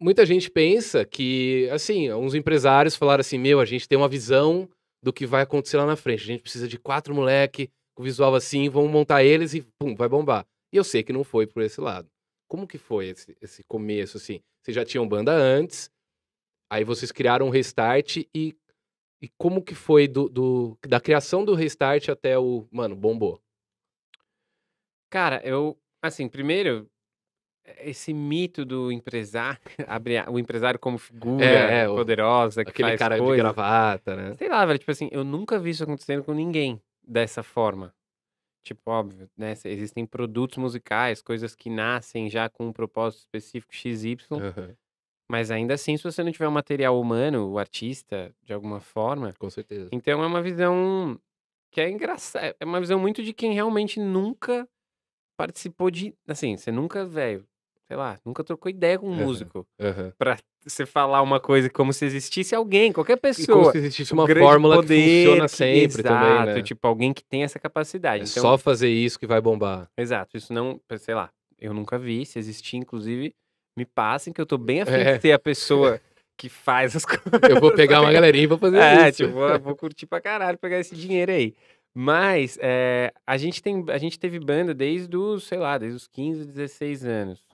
muita gente pensa que, assim, uns empresários falaram assim: meu, a gente tem uma visão do que vai acontecer lá na frente. A gente precisa de quatro moleque com visual assim, vamos montar eles e pum, vai bombar. E eu sei que não foi por esse lado. Como que foi esse, esse começo, assim? Vocês já tinham banda antes, aí vocês criaram o um Restart e, e como que foi do, do, da criação do Restart até o, mano, bombou? Cara, eu, assim, primeiro, é, esse mito do empresário, o empresário como figura é, né, poderosa, que aquele faz cara coisa. de gravata, né? Sei lá, velho, tipo assim, eu nunca vi isso acontecendo com ninguém dessa forma. Tipo, óbvio, né? Existem produtos musicais, coisas que nascem já com um propósito específico XY. Uhum. Mas ainda assim, se você não tiver um material humano, o artista, de alguma forma. Com certeza. Então é uma visão que é engraçada. É uma visão muito de quem realmente nunca participou de. Assim, você nunca, velho, sei lá, nunca trocou ideia com um uhum, músico. Uhum. Pra você falar uma coisa como se existisse alguém, qualquer pessoa. E como se existisse uma fórmula poder, que funciona sempre exato, também, né? tipo, alguém que tem essa capacidade. É então, só fazer isso que vai bombar. Exato, isso não, sei lá, eu nunca vi, se existir, inclusive, me passem que eu tô bem é. afim é. de ter a pessoa... Que faz as coisas. Eu vou pegar uma né? galerinha e vou fazer é, isso. É, tipo, vou, vou curtir pra caralho pegar esse dinheiro aí. Mas é, a, gente tem, a gente teve banda desde os, sei lá, desde os 15, 16 anos.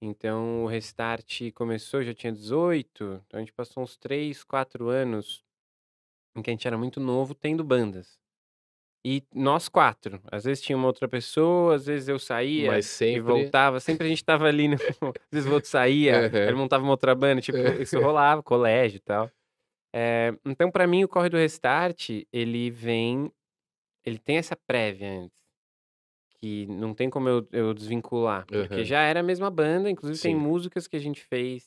Então, o Restart começou, já tinha 18, então a gente passou uns 3, 4 anos em que a gente era muito novo tendo bandas. E nós quatro. Às vezes tinha uma outra pessoa, às vezes eu saía sempre... e voltava. Sempre a gente tava ali, no... às vezes o outro saía, uhum. ele montava uma outra banda, tipo, isso rolava, colégio e tal. É... então, para mim, o Corre do Restart, ele vem... Ele tem essa prévia antes que não tem como eu, eu desvincular. Uhum. Porque já era a mesma banda, inclusive Sim. tem músicas que a gente fez,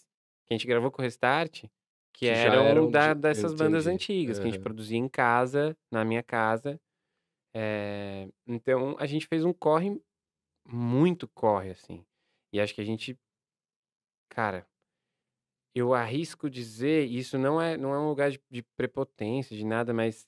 que a gente gravou com o Restart, que, que eram, eram da, de... dessas bandas antigas, uhum. que a gente produzia em casa, na minha casa. É... Então a gente fez um corre, muito corre, assim. E acho que a gente. Cara, eu arrisco dizer, isso não é, não é um lugar de, de prepotência, de nada, mas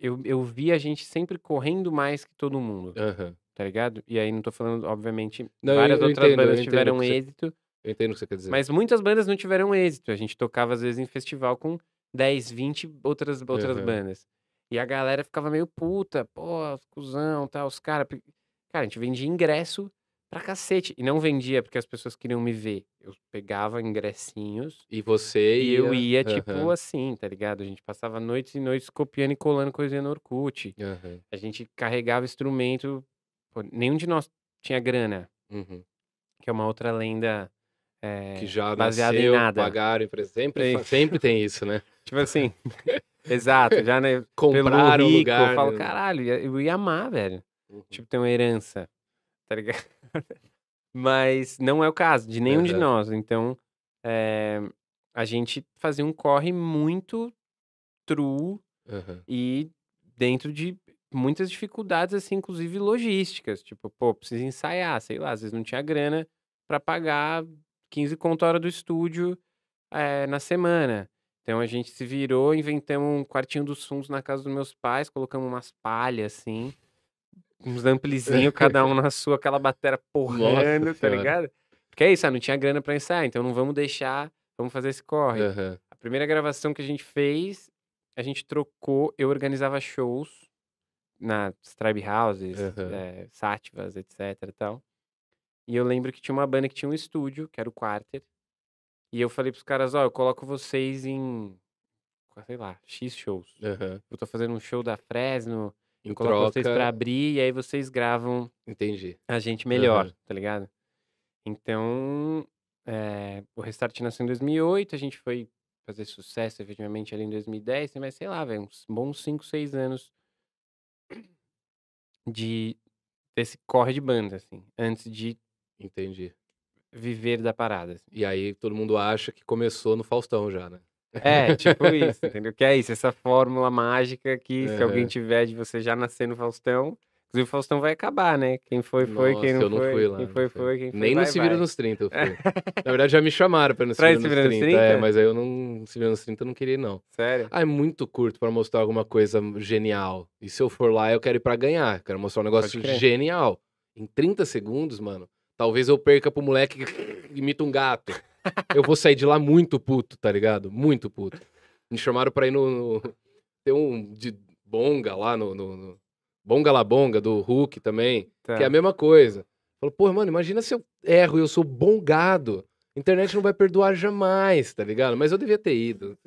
eu, eu vi a gente sempre correndo mais que todo mundo. Uhum. Tá ligado? E aí não tô falando, obviamente, não, várias eu, eu outras entendo, bandas tiveram você, êxito. Eu entendo o que você quer dizer. Mas muitas bandas não tiveram êxito. A gente tocava, às vezes, em festival com 10, 20 outras, outras uhum. bandas. E a galera ficava meio puta, pô, cuzão, tal, os caras. Cara, a gente vendia ingresso pra cacete. E não vendia porque as pessoas queriam me ver. Eu pegava ingressinhos. E você E ia... eu ia, tipo, uhum. assim, tá ligado? A gente passava noites e noites copiando e colando coisinha no Orkut. Uhum. A gente carregava instrumento. Pô, nenhum de nós tinha grana. Uhum. Que é uma outra lenda. É, que eh, já baseada nasceu, em nada. pagaram, sempre, tem. sempre tem isso, né? tipo assim, exato, já né, compraram rico, lugar. Eu falo, né? caralho, eu ia amar, velho. Uhum. Tipo, tem uma herança tá ligado? Mas não é o caso de nenhum uhum. de nós. Então, é, a gente fazia um corre muito true uhum. e dentro de muitas dificuldades, assim, inclusive logísticas. Tipo, pô, precisa ensaiar, sei lá, às vezes não tinha grana para pagar 15 conto a hora do estúdio é, na semana. Então a gente se virou, inventamos um quartinho dos fundos na casa dos meus pais, colocamos umas palhas assim uns amplizinhos, cada um na sua, aquela batera porrando, tá ligado? Porque é isso, ah, não tinha grana pra ensaiar, então não vamos deixar, vamos fazer esse corre. Uhum. A primeira gravação que a gente fez, a gente trocou, eu organizava shows nas tribe houses, uhum. é, eh, sátivas, etc e tal. E eu lembro que tinha uma banda que tinha um estúdio, que era o Quarter. E eu falei pros caras, ó, oh, eu coloco vocês em, sei lá, X shows. Uhum. Eu tô fazendo um show da Fresno, em troca... vocês pra abrir e aí vocês gravam Entendi. a gente melhor, uhum. tá ligado? Então, é, o Restart nasceu em 2008, a gente foi fazer sucesso efetivamente ali em 2010, mas sei lá, velho, uns bons 5, 6 anos de desse corre de banda, assim, antes de Entendi. viver da parada. Assim. E aí todo mundo acha que começou no Faustão já, né? É, tipo isso, entendeu? Que é isso, essa fórmula mágica que se alguém tiver de você já nascer no Faustão, Inclusive, o Faustão vai acabar, né? Quem foi, foi. Nossa, quem não eu não foi, fui lá. Quem foi, foi. Quem foi, Nem vai, no Se Vira nos 30 eu fui. Na verdade, já me chamaram pra não Se Vira nos 30. 30? É, mas aí eu não... Se Vira nos 30 eu não queria, não. Sério? Ah, é muito curto pra mostrar alguma coisa genial. E se eu for lá, eu quero ir pra ganhar. quero mostrar um negócio genial. Em 30 segundos, mano, talvez eu perca pro moleque que imita um gato eu vou sair de lá muito puto, tá ligado? Muito puto. Me chamaram pra ir no. no tem um de bonga lá no. no, no bonga La Bonga, do Hulk também, tá. que é a tá. mesma coisa. Falou, pô, mano, imagina se eu erro e eu sou bongado. Internet não vai perdoar jamais, tá ligado? Mas eu devia ter ido.